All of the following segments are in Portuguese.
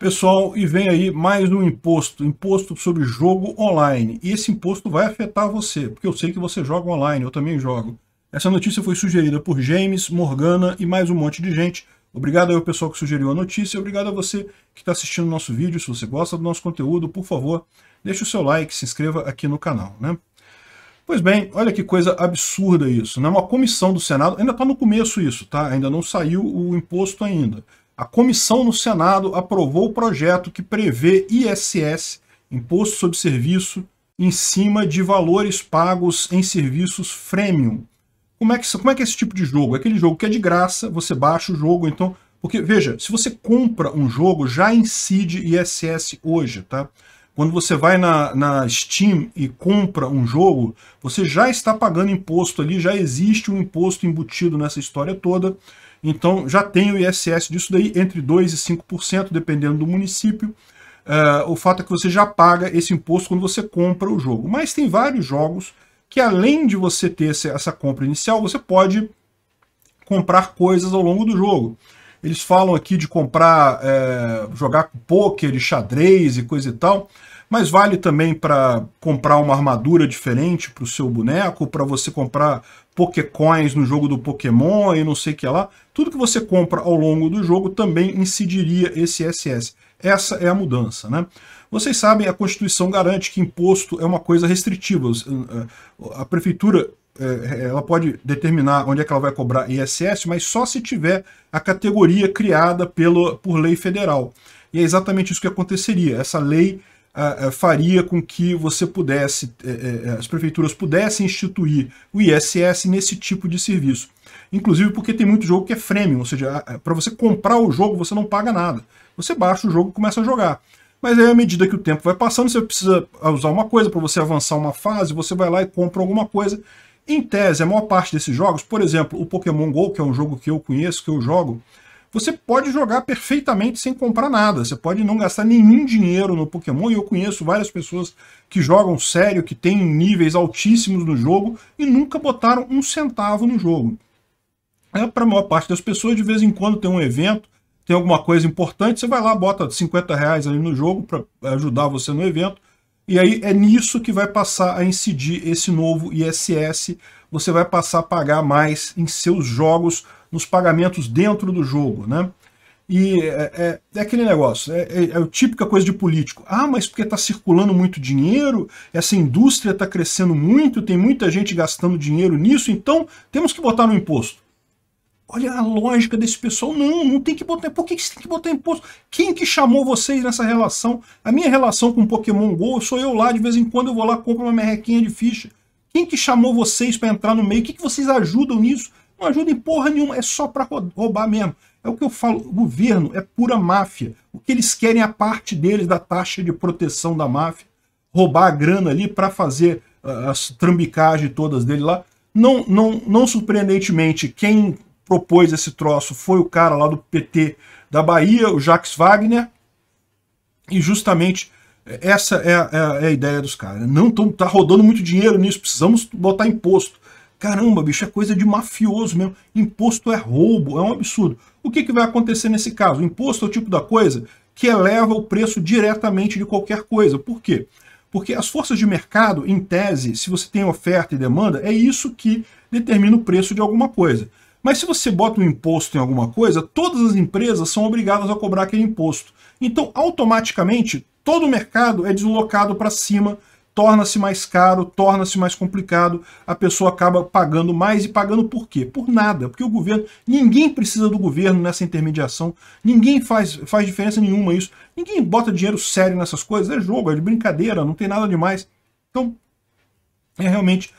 Pessoal, e vem aí mais um imposto, imposto sobre jogo online. E esse imposto vai afetar você, porque eu sei que você joga online, eu também jogo. Essa notícia foi sugerida por James, Morgana e mais um monte de gente. Obrigado ao pessoal que sugeriu a notícia, obrigado a você que está assistindo o nosso vídeo. Se você gosta do nosso conteúdo, por favor, deixe o seu like, se inscreva aqui no canal. Né? Pois bem, olha que coisa absurda isso. Né? Uma comissão do Senado, ainda está no começo isso, tá? ainda não saiu o imposto ainda a comissão no Senado aprovou o projeto que prevê ISS, Imposto sobre Serviço, em cima de valores pagos em serviços freemium. Como é, que, como é que é esse tipo de jogo? É aquele jogo que é de graça, você baixa o jogo, então... Porque, veja, se você compra um jogo, já incide ISS hoje, tá? Quando você vai na, na Steam e compra um jogo, você já está pagando imposto ali, já existe um imposto embutido nessa história toda. Então já tem o ISS disso daí, entre 2% e 5%, dependendo do município. Uh, o fato é que você já paga esse imposto quando você compra o jogo. Mas tem vários jogos que além de você ter essa compra inicial, você pode comprar coisas ao longo do jogo. Eles falam aqui de comprar, é, jogar pôquer e xadrez e coisa e tal mas vale também para comprar uma armadura diferente para o seu boneco, para você comprar Pokécoins no jogo do Pokémon e não sei o que lá. Tudo que você compra ao longo do jogo também incidiria esse SS. Essa é a mudança, né? Vocês sabem, a Constituição garante que imposto é uma coisa restritiva. Hum, a prefeitura é, ela pode determinar onde é que ela vai cobrar ISS, mas só se tiver a categoria criada pelo, por lei federal. E é exatamente isso que aconteceria. Essa lei faria com que você pudesse, é, é, é, as prefeituras pudessem instituir o ISS nesse tipo de serviço. Inclusive porque tem muito jogo que é freemium, ou seja, para você comprar o jogo você não paga nada. Você baixa o jogo e começa a jogar. Mas aí, à medida que o tempo vai passando, você precisa usar uma coisa para você avançar uma fase, você vai lá e compra alguma coisa. Em tese, a maior parte desses jogos, por exemplo, o Pokémon GO, que é um jogo que eu conheço, que eu jogo, você pode jogar perfeitamente sem comprar nada. Você pode não gastar nenhum dinheiro no Pokémon. E eu conheço várias pessoas que jogam sério, que têm níveis altíssimos no jogo e nunca botaram um centavo no jogo. É para a maior parte das pessoas, de vez em quando tem um evento, tem alguma coisa importante, você vai lá, bota 50 reais ali no jogo para ajudar você no evento. E aí é nisso que vai passar a incidir esse novo ISS. Você vai passar a pagar mais em seus jogos nos pagamentos dentro do jogo, né? E é, é, é aquele negócio, é, é, a é típica coisa de político. Ah, mas porque está circulando muito dinheiro, essa indústria está crescendo muito, tem muita gente gastando dinheiro nisso, então temos que botar no imposto. Olha a lógica desse pessoal. Não, não tem que botar. Por que você tem que botar imposto? Quem que chamou vocês nessa relação? A minha relação com Pokémon GO, sou eu lá, de vez em quando eu vou lá compro uma merrequinha de ficha. Quem que chamou vocês para entrar no meio? O que, que vocês ajudam nisso? Não ajuda em porra nenhuma, é só para roubar mesmo. É o que eu falo, o governo é pura máfia. O que eles querem é a parte deles da taxa de proteção da máfia, roubar a grana ali para fazer ah, as trambicagens todas dele lá. Não, não, não surpreendentemente, quem propôs esse troço foi o cara lá do PT da Bahia, o Jacques Wagner, e justamente eh, essa é, é a, é a ideia dos caras. Né? Não tá rodando muito dinheiro nisso, precisamos botar imposto. Caramba, bicho, é coisa de mafioso mesmo. Imposto é roubo, é um absurdo. O que, que vai acontecer nesse caso? O imposto é o tipo da coisa que eleva o preço diretamente de qualquer coisa. Por quê? Porque as forças de mercado, em tese, se você tem oferta e demanda, é isso que determina o preço de alguma coisa. Mas se você bota um imposto em alguma coisa, todas as empresas são obrigadas a cobrar aquele imposto. Então, automaticamente, todo o mercado é deslocado para cima torna-se mais caro, torna-se mais complicado, a pessoa acaba pagando mais e pagando por quê? Por nada, porque o governo, ninguém precisa do governo nessa intermediação, ninguém faz, faz diferença nenhuma isso, ninguém bota dinheiro sério nessas coisas, é jogo, é de brincadeira, não tem nada demais. Então, é realmente,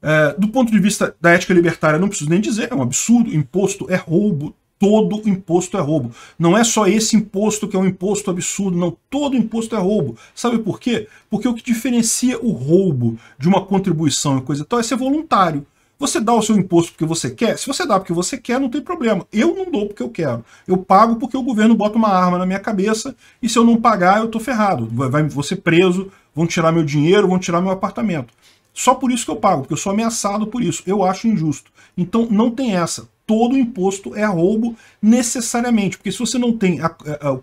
é, do ponto de vista da ética libertária, não preciso nem dizer, é um absurdo, imposto é roubo, todo imposto é roubo. Não é só esse imposto que é um imposto absurdo, não. Todo imposto é roubo. Sabe por quê? Porque o que diferencia o roubo de uma contribuição e coisa e tal é ser voluntário. Você dá o seu imposto porque você quer? Se você dá porque você quer, não tem problema. Eu não dou porque eu quero. Eu pago porque o governo bota uma arma na minha cabeça e se eu não pagar, eu tô ferrado. Vai, vai, vou ser preso, vão tirar meu dinheiro, vão tirar meu apartamento. Só por isso que eu pago, porque eu sou ameaçado por isso. Eu acho injusto. Então não tem essa todo imposto é roubo necessariamente, porque se você não tem a, a, o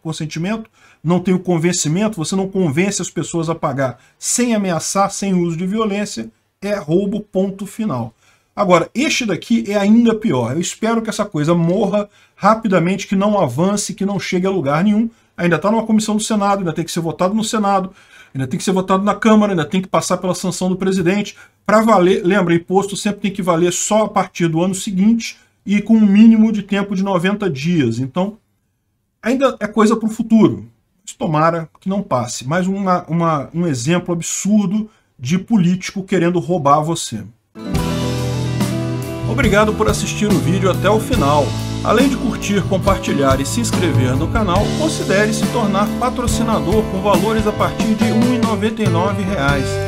consentimento, não tem o convencimento, você não convence as pessoas a pagar sem ameaçar, sem uso de violência, é roubo ponto final. Agora, este daqui é ainda pior. Eu espero que essa coisa morra rapidamente, que não avance, que não chegue a lugar nenhum. Ainda está numa comissão do Senado, ainda tem que ser votado no Senado, ainda tem que ser votado na Câmara, ainda tem que passar pela sanção do presidente. Para valer, lembra, imposto sempre tem que valer só a partir do ano seguinte e com um mínimo de tempo de 90 dias. Então, ainda é coisa para o futuro. tomara que não passe. Mais uma, uma, um exemplo absurdo de político querendo roubar você. Obrigado por assistir o vídeo até o final. Além de curtir, compartilhar e se inscrever no canal, considere se tornar patrocinador com valores a partir de R$ 1,99